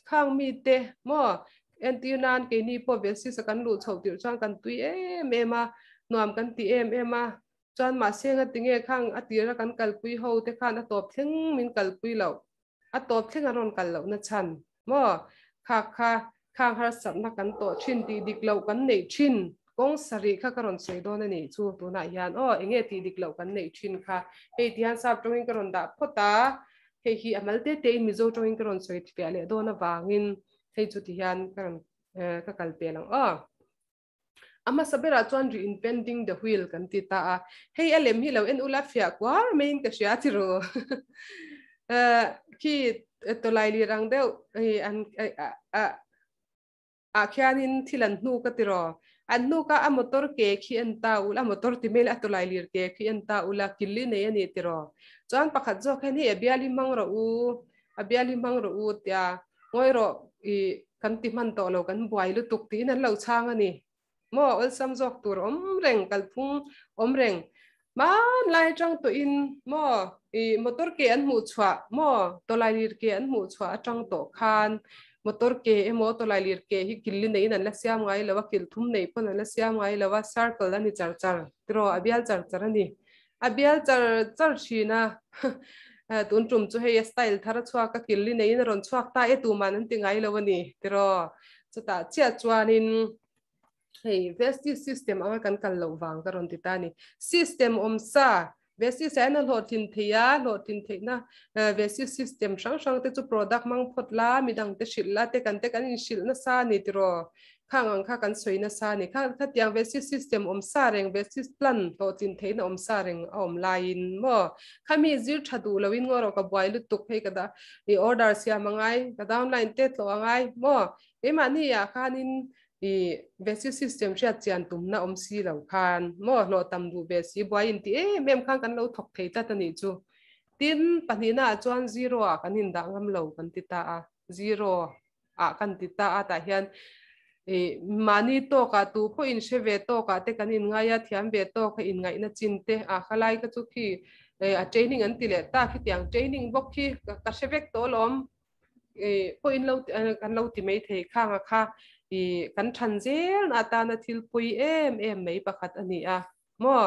khang mi te mo en ti nan ke ni po vesi sa kan lu chho tir chang kan tui em em a nuam kan ti em em a chan ma se nga tinge khang atira kan kal pui ho te khan a top theng min kal pui lo a top theng a ron kal lo na chan mo kha kha khang har sat na kan to chin ti dik lo kan nei chin kong sari kha karon do don ani chu tu na hian o oh, enge ti dik lo kan nei thin kha hei ti han sap tong in karon da phota hei hi amal te te mi zo tong in karon sei ti pe na don awangin hei chu ti hian karon eh, ka kal pe lang o oh. ama sabera chuan re inventing the wheel kan ti ta a hei alem hi lo en ula fia kwar main ka sia ti ro *laughs* eh, khi eh, to lai li rang deuh an a a khianin thilan hnu ka ti ro an nu ka a motor ke khi an ta u la motor ti mel atolai lir ke khi an ta u la killi nei ani ti ro chuan pakhat zo khan hi abiali mang ro u abiali mang ro u tia ngoi ro i kan ti man to lo kan buai lu tuk ti nan lo chang ani mo ol sam zok tur om reng kal phung om reng man lai trong to in mo i motor ke an mu chwa mo to lai lir ke an mu chwa trong to khan mōtōrke eh, *laughs* eh, e mōtōla līrke hī kīllīne i nā la siyāma ngā i lo wā kīla thūma nā i pō na la siyāma ngā i lo wā sārklā nā ni chār chār, tī rō abhiyāla chār chār nā nī. Abhiyāla chār chār shī na tūntūm chūhē yastā ili thāra chūhā kā kīllīne i nā rō chūhā e tūmā nā nā tī ngā i lo wā nī, tī rō chūhā chār chūhā nī. Hei, vēstī sīs tīmā wā kan kā lo wā nga rō nā เวสิสเซนหลอดินเทียหลอดินเทยนะเวสิสิสเต็มช่างช่างเตจูโปรดักมังพดลามีดังเตชิลลาเตกันเตกันอินชิลนะซานิตรโรข้างอังข้ากันสวยนะซานิข้าที่เตียงเวสิสิสเต็มอมซาเรงเวสิสพลันหลอดินเทยนอมซาเรงออมไลน์มอข้ามีจิตชัดูแลววินงอรกับวัยลุตุกให้กันดาอีออเดอร์เสียมังไงกันดาวน์ไลน์เตจลวงไงมอเอ็มอันนี้อะข้านิน i vesi system cha chian tumna om si lo khan mo no à tam du vesi boin ti e mem khang kan lo thok thei ta tani chu tin panina chuan zero a à, kan in da ngam lo kan ti ta a à. zero a kan ti ta a ta hian e mani to ka tu po in she ve to ka te kan in ngaya thiam ve to ka in ngai na chin te a khalai ka chu khi a training an ti le ta khi tiang training bok khi ka shevek to lom e po in lo kan lo ti mai thei khang a kha i kan chan zel na ta na thil pui em em mei pakhat ani a mo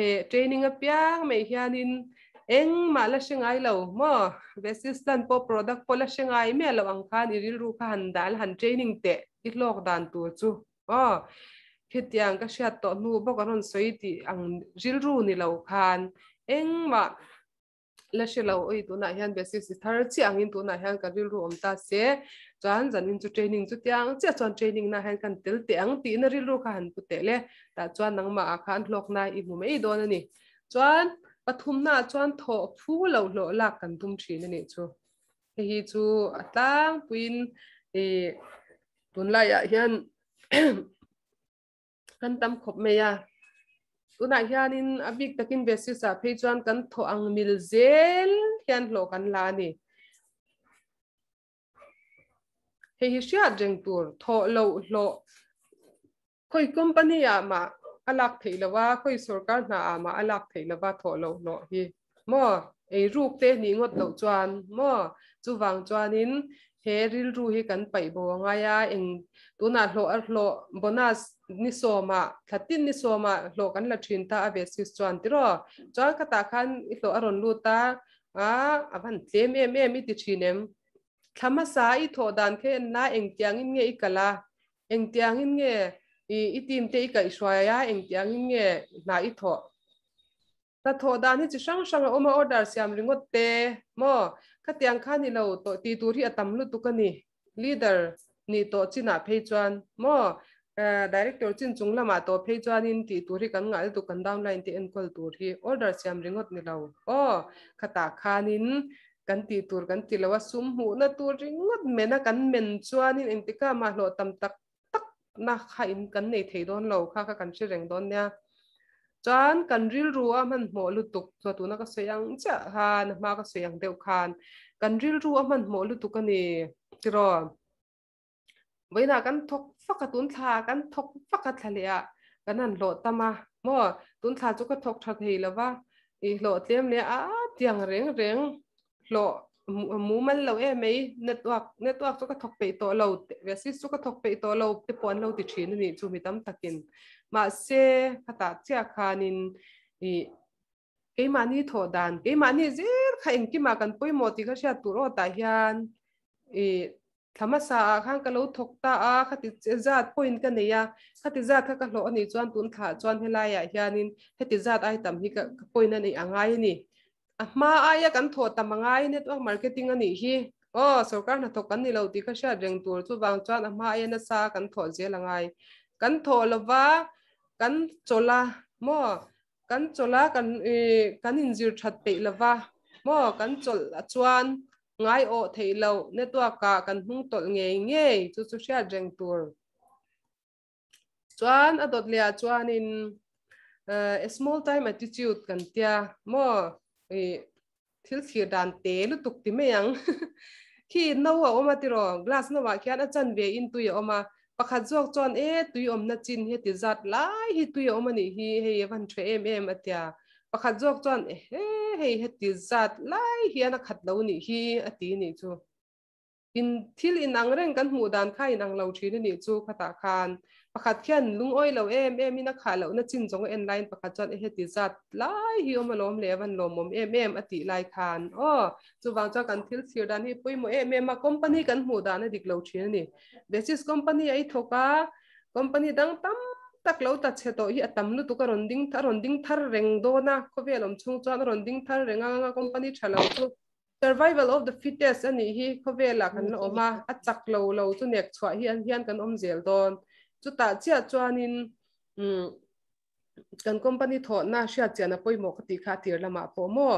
e training a pyang mei hian in eng ma la sing ai lo mo resistant po product po la sing ai me lo ang khan i ril ru khan dal han training te it lok dan tu chu o khetyang ka shat to nu bo kan soi ti ang ril ru ni lo khan eng ma la she oi tu na hian besis thar chi ang in tu hian ka ril ru se chuan zan in chu training chu tiếng chắc chuan training na han cần tel tiếng ang ti na ri lu kha han pu te le ta chuan nang ma a khan hlok na i mu mei don ani chuan pathum na chuan tho phu lo lo la kan tum thin ani chu he hi chu atlang puin e tun lai ah *clears throat* a tâm kan mày ah à me ya hiện hianin abik takin besi sa ah phei chuan kan tho ang mil zel hian lo kan la ni เฮฮิชยาจังตัวทอลูลคุยกุมปนียามาอาลักเทลว่าคุยสุรกันนาอามาอาลักเทลว่าทอลูลฮิมอไอรูปเตนิงดตจวนมอจูวังจวนินเฮริลรูฮิกันไปบัวงายาเองตัวนัาโลอัลโลบนัสนิโซมาทัดตินนิโซมาโลกันละชินตาเวสิสจวนติรอจวนกตาคันอิโลอรอนลูตาอาอันเทมเอเมมิติชินเอม thama sa i tho dan khe na eng tiang in nge i kala eng tiang in nge i itim te i ka iswaya eng tiang in nge na i tho ta tho dan hi chi sang sang o ma order siam ringot te mo ka tiang kha ni lo to ti tur hi atam lu tu ka ni leader ni to china phei chuan mo eh, director chin chung lama to phei chuan in ti tur hi kan ngal tu kan downline te en kol tur hi order siam ringot ni lo o khata khanin kan ti tur kan ti lawa sum hu na tur ring ngat me na kan men chuan in entika ma lo tam tak tak na kha in kan nei thei don lo kha kha kan se reng don nya chuan kan ril ruwa man mo lu tuk chu tu na ka seyang cha ha na ma ka seyang deu khan kan ril ruwa man mo lu tuk ani tiro veina kan thok faka tun tha kan thok faka thalea kanan lo tama mo tun tha chu ka thok tha thei lawa i lo tlem le a tiang reng reng โลมูมันเราเอ้ไม่เน็ตวักเน็ตวักสุกทกไปตัวเราเวสิสุกทกไปตัวเราติปอนเราติดชินนี่จูมิตั้มตะกินมาเสซขตาเจ้าคานินอีี่มันนี่ถอดานี่มันนี่เจ้าข่นกิมากันปุยหมดที่เขาเชื่อตัวราตายยันอีธรรมศาสตร์ข้างกันเราถกตาอาขติจัดพยนกันเนี่ยขติจัดข้ากันหลอนี่จวนตุนขาจวนเฮลายเฮียนินขติจัดไอ้ต่ำฮิกพูยนั่นเองอ่างไงนี่ Ah, ma aya ah, kan tho tamangai network marketing ani hi o sarkar na thokan ni loti kha sha reng tur chu wang chuan a ma aya na sa kan tho je langai kan tho lova kan chola mo kan chola kan e kan injir that pe lova mo kan chol chuan ngai à, o thei lo network ka kan hung tol nge nge chu chu sha reng tur chuan adot lia chuan in ờ, a small time attitude kan tia mo ทิลสีดานเตลุตุกติเมียงที่นัวออกมาติรอกลาสนัวแค่อาจารย์เวอินตุยออกมาปะขัดจอกจอนเอตุยอมนัจินเฮติจัดไล่ฮิตุยออกมานี่ฮีเฮวันเทรเอ็มเอ็มอัตยาปะขัดจอกจอนเอเฮเฮติจัดไล่ฮีนักขัดเลานี่ฮีอัตีนี่จูอินทิลอินังเร่งกันหูดานไข่นังเลาชีนี่จูขตาคานประคัดเขียนลุงอ้อยเราเอ็มเอ็มมีนักข่าวเราเน้าจินจงเอ็นไลน์ประคัดจอนเอเฮติจัดไล่ฮิวมาล้มเลยวันล้มมเอ็มเอ็มอติไลคานอ๋อจู่บางจ้ากันทิลเสียดานี่ปุ้ยมเอ็มเอ็มมาคอมพานีกันหูดานะดิกลราเชนนี่เวสิสคอมพานีไอทุกะคอมพานีดังตั้มตักเราตัดเชตโตฮิอตัมลุตุกะรอนดิ้งทารอนดิ้งทารเร่งโดนะเขาเวลอมชงจ้านรอนดิ้งทารเร่งงางาคอมพานีฉลาดทุก survival of the fittest อันนี้เขาเวลากันออกมาอัดจักเราเราตุเน็กชัวฮิอันฮิอันกันอมเจลโดน chu ta chia chuanin um kan company tho na sẽ sha chana poimo khati kha tir lama po mo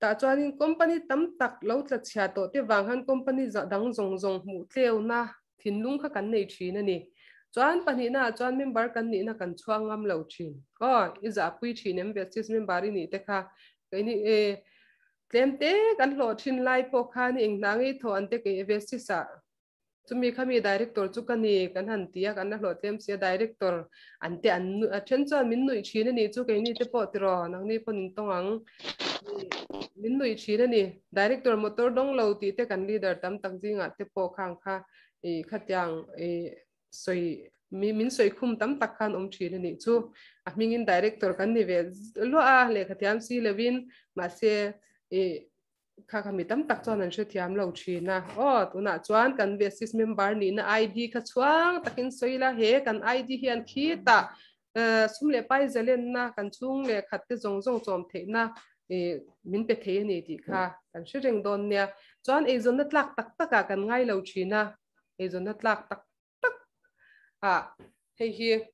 ta chuanin company tam tak lâu tla chha to te wang han company za dang zong zong mu tiêu na thin lung kha kan nei thin ani anh pani na chuan member kan ni na kan chuang ngam lâu thin ko i za pui thin em ve chis member ni te kha kai ni e tlem te kan lo thin lai po kha ni eng nang i tho an te ke ve si sa chumi khami director cái này cái han tiếc cái này hlo tlem sia director anh ante an a then chu min nui chin ni chu cái này te po tiro nang ni pon tong ang mình nuôi chin nên director motor dong lo ti te cái leader tam tak jinga te po khang kha khát khatyang cái soi mình mình soi khum tam tắc khan om chin nên chu mình ming in director cái này về lo a le khatyam si lewin ma se kha kha mi tam tak chuan an hre thiam lo thina o tuna chuan kan basis member ni na id kha chuang takin soila he kan id hian khi ta e, sum le pai zelen na kan chung le khat te zong zong chom the na e, min pe the ni ti kha kan hre reng don ne chuan e zon na tlak tak taka kan ngai lo thina e zon na tlak tak tak a he hi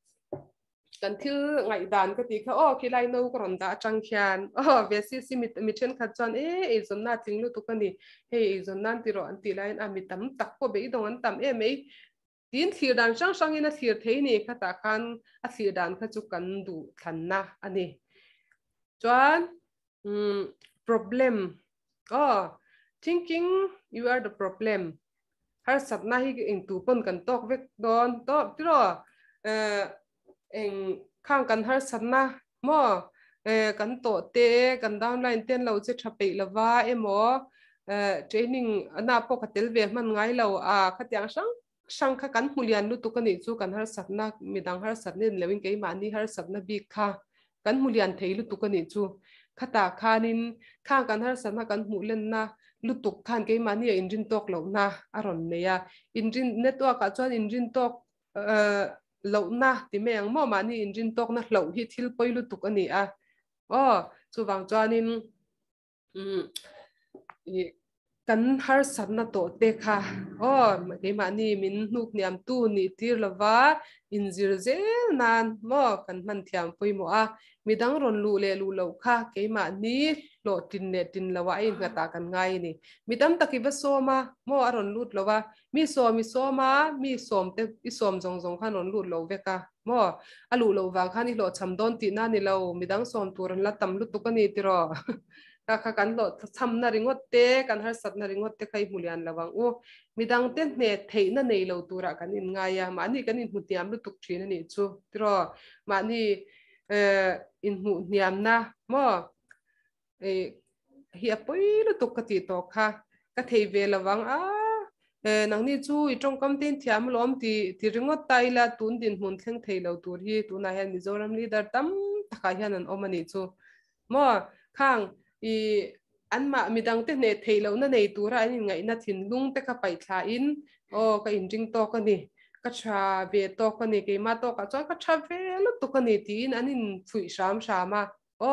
กันที่ไงดานก็ตีเขาโอ้คิดไรนู้ก็รอนดาจังเขียนโอ้เวสิสิมิมิเชนขัดจอนเอ๊ะไอ้สมนาทิ้งลูกตุกันนี่เฮ้ยไอ้นนันติรอันตีไลน์อามิตัมตักก็เบยตรงนั้นตัมเอ๊ะไม่ดินสีดานช่างช่างนี่สีเทนี่ข้าตาคันอสีดานข้าจุกันดูขันนะอันนี้จวนอืม problem ก็ thinking you are the problem ฮาร์สัตนาฮิกอินตูปนกันตอกเวกดอนตอกที่รอเอ่อเองข้างกันทารสันนะมอเออกันโตเตกันดาวน์ไลน์เต้นเราจะทับไปละว่าเอ็มอเออเทรนนิ่งอันน่ะปกติเวมันไงเราอ่าขัดยังช่างช่างขกันมูลยานุตุกันอีจูกันทารสันนะมีดังทารสันนี่เลวินเกยมานี่ทารสันนะบีค่ะกันมูลยานเทลุตุกันอีจูขตาคานินข้างกันทารสันนะกันมูเลนนะลุตุกขันเกยมานี่อินจินตอกเหล่านะอารอนเนี่ยอินจินเนตัวกับจวนอินจินตอกเออ lo na ti me ang mo ma ni in jin tok na lo hi thil poi lu tuk ani a à. o ờ, chu wang chuan in um kan har sat na to te kha o ke ma ni min nuk niam tu ni tir lawa in zir ze nan mo ờ, kan man thiam poi mo a à. midang ron lu le lu lo kha ke ma ni โลดินเนตินละวะไอ้ระตากันไงนี่มีตั้มตะกี้ว่าโซมาโมอารอนลุดละวะมีโซมีโซมา มีโซมเตอีโซมจงจงขันอนลุดลาวเวกะโมอลูลาวาขันี่โลชำดอนตีนานี่เรามีดังโซมตัวรันละตั้มลุดตุกันนี่ติรอกักกันโลทำนาริงอเตกันหลสัตนาริงอเตใครมุลยันละวังโอมีดังเต็นเนเทนันเนลราตัวรักกันอินไงยามานี่กันอินหุติยามลุดตุกชีนันนี่จูติรอมานี่เอออินหุติยามนะโม e hi apoi lu tuk ka ti to kha ka thei ve lawang a nang ni chu i trong kam ten thiam lom ti ti ringo tai la tun din hun thleng thei lo tur hi tu na hian mizoram leader tam takha hian an omani chu mo khang i an ma mi dang te ne thei lo na nei tura an ngai na thin lung te ka pai thla in o ka in ring to ka ni ka cha ve to ka ni ke ma to ka cho ka cha ve lu tu ka ni tin an in phui sham shama o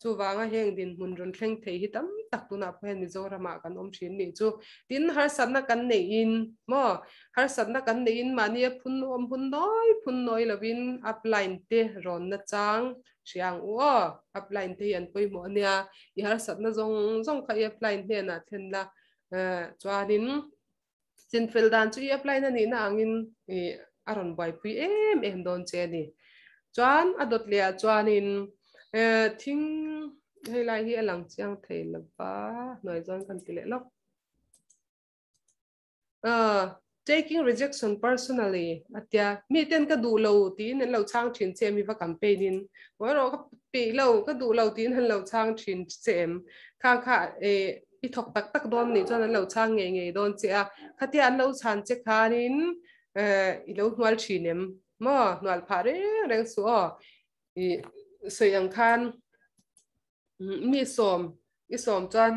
chu wanga heng din mun ron thleng thei hi tam tak tuna phen mizoram a ah kan om thin ni chu tin har satna kan nei in mo har satna kan nei in mani phun om phun noi phun noi lovin upline te ron na chang siang u upline te yan poi mo nia i har satna zong zong kha upline te na then la eh, chuanin chin fel dan chu upline ani na angin eh, aron bai pui em em don che ni chuan adot le chuanin Ờ, thing hay là hiện lang chiang thei là ba nói noi zon kan tile lo taking rejection personally atia mi ten ka du lo tin an lo chang thin chem mi va campaign in wa ro ka pe lo ka du lo tin han lo chang thin chem kha kha e i thok tak tak don ni chon an lo chang nge nge don che a khatia an lo chan che khan in ờ, e i lo nwal thinem ma nwal phare reng su i สยังคันมีสมอีสมจัน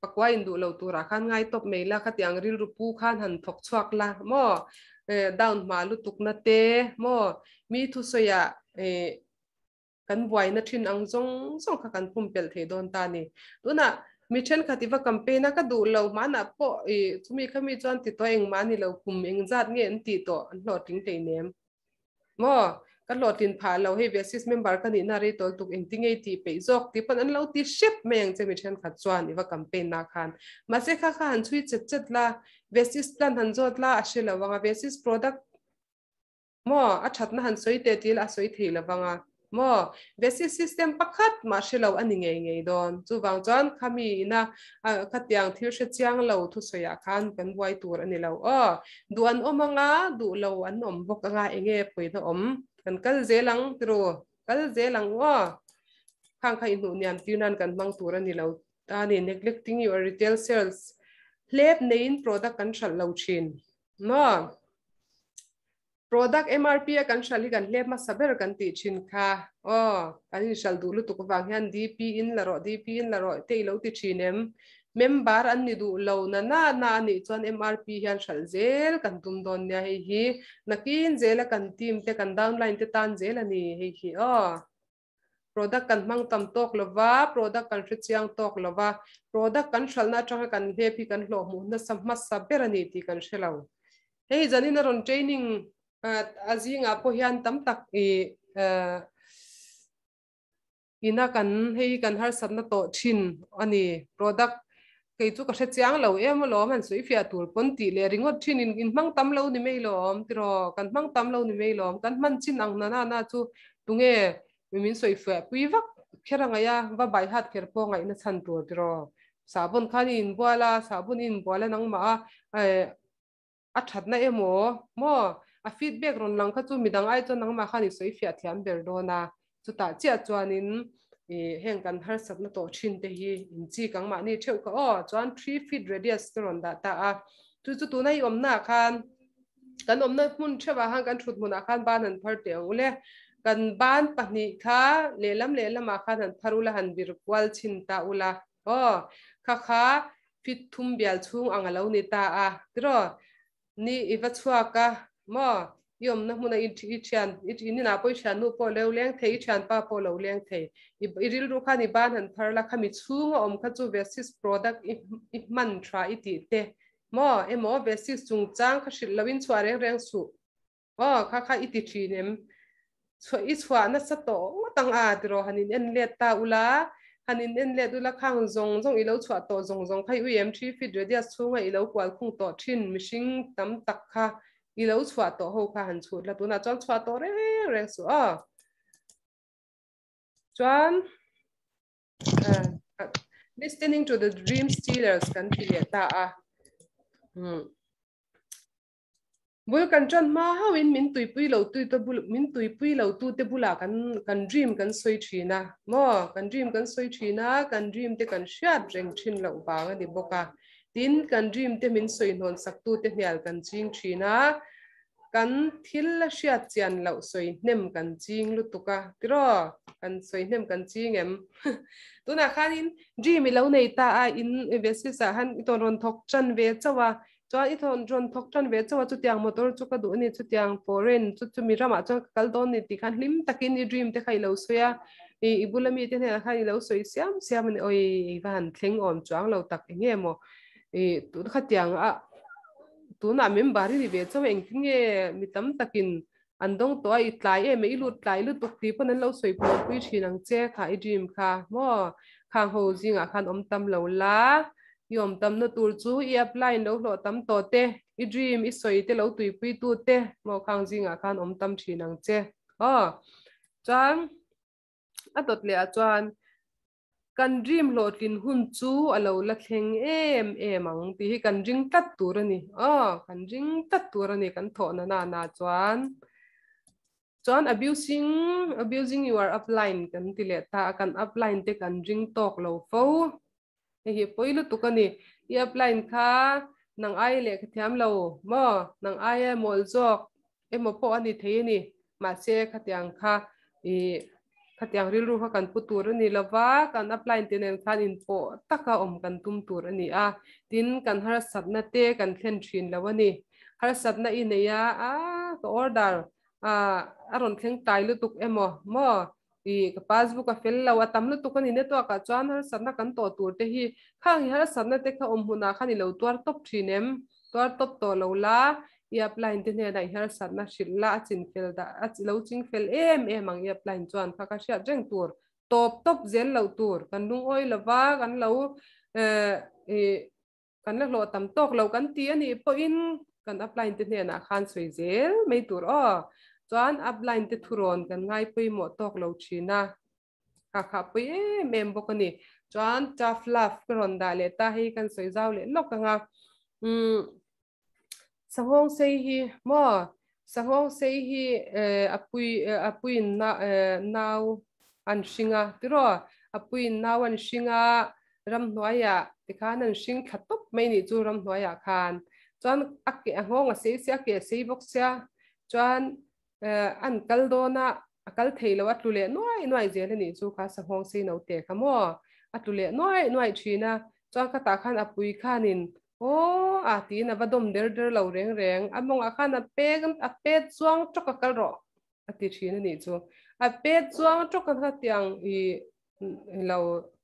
ปักว่าอินดูเราตัวรักานง่ายตบเมล่ขัดยังริรูปูขันหันทกชักละมอ เอ่อดาวน์มาลุตุกนาเตมอ มีทุสยะเอ่อกันไว้นัทินอังจงสงขกันพุ่มเปลเทดอนตานีดูนะมีเช่นคติว่าคัมเปญนักดูเรามานะปอเอทุมีขมีจวนติดตัวเองมานี่เราคุมเองจัดเงี้ยนติดตัวอนหลอดถึงใจเนมมอก็หลอดินพาเราให้เวสิสเมมเบอร์กันนี่นารีตัวตุกเองติเงไอทีไปจอกที่ปนันเราที่เชฟแมงจะมีเช่นขัดจวนนีว่ากคมเปนนกขันมาเสคข้าขันช่วยจัดจัดละเวสิสพลันหันจอดละอาเชลวังเวสิสโปรดักมออาชัดนะฮันสวยเตติลอาสวยเทลวังมอเวสิสซิสเต็มปักขัดมาเชลวอันนี้ไงไงดอนจู่บางจวนขามีนะขัดยังที่เชจ่ยังเราทุสยาคันเป็นไวตัวอันนี้เราออดูอันอมงาดูเราอันอมบกงาเองเงยไปนะอม kan kal zelang tiro kal lang wa khang kha inu niam tinan kan mang tur ani lo ani neglecting your retail sales lep nein product kan shal lo chin no product mrp kan shali kan lep ma saber kan ti chin kha o kan shal dulu tu ko wang hian dp in la ro dp in la ro te lo ti em member an ni du lo na na na ni chon mrp hian shal zel kan tum don nya hi hi nakin zel kan team te kan downline te tan zel ani hi hi o product kan mang tam tok lova product kan chi chang tok lova product kan shal na chang kan happy kan lo mu na sam ma sa ber ani ti kan shelo hei jani na ron training azing apo hian tam tak กจู่ก็เสียงเราเอ็มเราแมนสุยฟิอาตัวปนตีเลยริงว่าชินินกันมั่งตั้มเราหนึ่งไม่ลอมตีรอกันมั่งตั้มเราหนึ่งไม่ลอมกันมันชินังนั่นน่ะจู่ตรงเอี้ยมินสุยฟิอาปุยวักเค่ไงยว่าใบหัดเค่พองไงนั่นสันตัวตีรอสาบุนขันอินบัวละสาบุนอินบัวละนังมาเอ่ออัดชัดนั่ะเอ็มโมโมอฟีดแบกรุนลังก็จูมีดังไอตัวนังมาขันอสุยฟิอาที่อันเบิลโดนะจูตัาเจ้าจวนิน hēng kān hār sāp nā tō chīnta hī ncī kāng mā nī chauka ā, tsua nā tree-feet radius karo nā tā ā, tu tsū tu nā i ōm nā kān, kān ōm nā kūň chā bā hāng kān chūt mū nā kān bā nā nā pā rti ā ule, kān bā nā pā nī kā, lē lām lē lām ā kā nā paru lā hā nā biru kuā ula, ā, kā khā, feet thūṋ bia tsūṋ ā nga lā u nī tā ā, dhiro nī īpa tsua yom na hmuna i i chan i ni na poi chan nu po lo leng thei chan pa po lo leng thei i ril ru khan i ban han phar la khami chunga om kha chu vesis product i man tra i ti te mo emo vesis chung chang kha shil lawin chuare reng su o kha kha i ti thin em chu i chwa na sa to tang a dro hanin en let ta ula hanin en let ula khang zong zong i lo chwa to zong zong khai u em 3 fit radius chunga i lo kwal khung to thin mishing tam tak kha i lo chua to ho kha han chu la tu na chon chua to re re su a chuan listening to the dream stealers kan ti le ta a hmm bul kan chan ma ha win min tui pui lo tui to bul min tui pui lo tu te la kan kan dream kan soi thina mo kan dream kan soi thina kan dream te kan shat reng thin lo ba ga di boka tin kan dream te min soi non sak tu te hnial kan ching thina kan thil la hria chian lo soi nem kan ching lu tuka tiro kan soi nem kan ching em *laughs* tuna khanin dream mi lo nei ta a in vesi sa han iton ron thok chan ve chawa chuan ithon ron thok chan ve chawa chu tiang motor chu ka du ni chu tiang foreign chu chu mi rama chuan kal don ni ti khan hlim takin i dream te khai lo soya i ibulami te hna khai lo soi siam siam ni oi van thleng om chuang lo tak enge mo tun khatiang a tun a mem bari ni ve chaw engking e mitam takin andong to ai tlai e me ilut tlai lu tuk ti pan lo soi pu pu chinang che kha i dream kha mo khang ho jinga khan om tam lo la yom tam no tur chu i apply no lo tam to te i dream i soi te lo tui pui tu te mo khang jinga khan om tam chinang che ha oh, chang a tot le a chuan kan dream lo tin hun chu alo la thleng em em ang ti hi kan ring tat tur ani a ah, kan ring tat tur ani kan tho na na na chuan chuan abusing abusing you are upline kan ti le ta kan upline te kan ring tok lo fo he hi poilo tu kani i upline kha nang ai le ka thiam lo mo nang ai e mol jok emo po ani thei ni ma se kha tiang kha i khati ang ril ru kha kan putur ani lawa kan apply ten en khan in po taka om kan tum tur ani a tin kan har satna te kan thlen thin lawani har satna in ya a ka order a aron kheng tai lu tuk emo mo i ka passbook a fel lawa tam lu tuk ani ne to ka chuan har satna kan to tur te hi khang har satna te kha om huna khani lo tuar top thinem tuar top to lo la ia plain te hne dai her sat na shil la chin fel da a lo ching fel em em ang ia plain chuan kha kha sia jeng tur top top zel lo tur kan lung oi lawa kan lo e kan lo tam tok lo kan ti ani po in kan apply te hne na khan sui zel mei tur o chuan apply te thuron kan ngai pui mo tok lo china kha kha pui mem bo kani chuan chaf laf kron da le ta hi kan soi zau le lo ka nga um Savonsehi mo, savonsehi apui apui na nau an shinga tiro apui nau an shinga ram noya tikan an shing khatop mai ni chu ram noya khan chuan akke angong ase sia ke sei boxia chuan an kaldona akal theilo atlule noi noi jele ni chu kha savong sei no te khamo atlule noi noi china chuan ka ta khan apui khanin ओ आती न बदम देर देर लौ रेंग रेंग अमोंग आखा न पेग अ पे चोंग चोक कल रो आती छि न नि छु अ पे चोंग चोक था इ लौ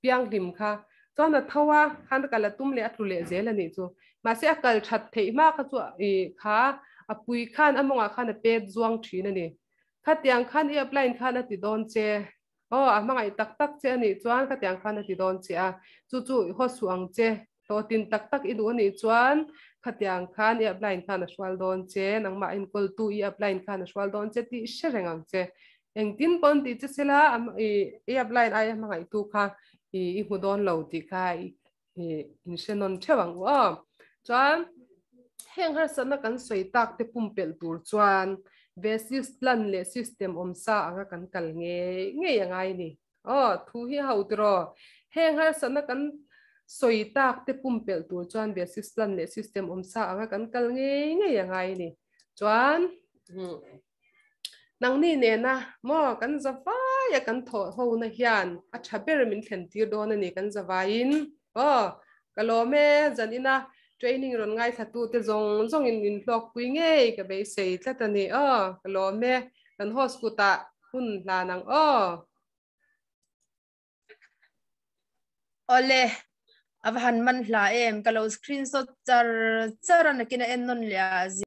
प्यांग खा चोन थवा खान कल ले अतु ले नि छु मासे अकल छत थे मा चो इ खा अ खान अमोंग आखा पे चोंग छि नि खा खान इ खान ति दोन ओ अमाङाइ तक तक छे नि चोन खा खान ति दोन आ चु चु हो ตัวทินตักตักอีดูนี่ชวนขัดยังขานอีแัปไลน์ขานสวัลดอนเจนังมาอินกอลตูอีแัปไลน์ขานสวัลดอนเจที่เชื่อเงเจเังทินปนติจะเสียละอันอีแัปไลน์ยังมาไงตูค่ะอีหัวดอนเราติค่ะอีอินเช่นนนเชื่อวังว่าจวนเฮงฮาร์สันกันสวยตักเตปุ่มเปิลตูจวน basis ลั a เลสิสเ t มอ om sa anga kan kal nge n ยังไงนี่อ๋อท t ่ u hi hau tro he ha sana kan สวยตากเตปุ่มเปลตัวจวนเบียสิสตันเลสิสเต็มอุมสาวกันกันง่งี้ยงไงนี่จวนนังนี่เนี่ยนะหม้อกันสบายยังกันทอดหูนะฮิอันอัชเบอร์มินเขนตีโดนนี่กันสบายอินโอ้กะโลเมจันอินะเทรนนิ่งร้อนไง่ายสัตว์ตัวจงจงอินอินล็อกกุยงี้ยกับไปเสียแต่ตอนนี้โอ้กะโลเมกันฮอสกุตาหุ่นลานังโอ้โอเล่ أفهم من لا إيه كلو سكرين صوت تر تر أنا كنا إنن لازم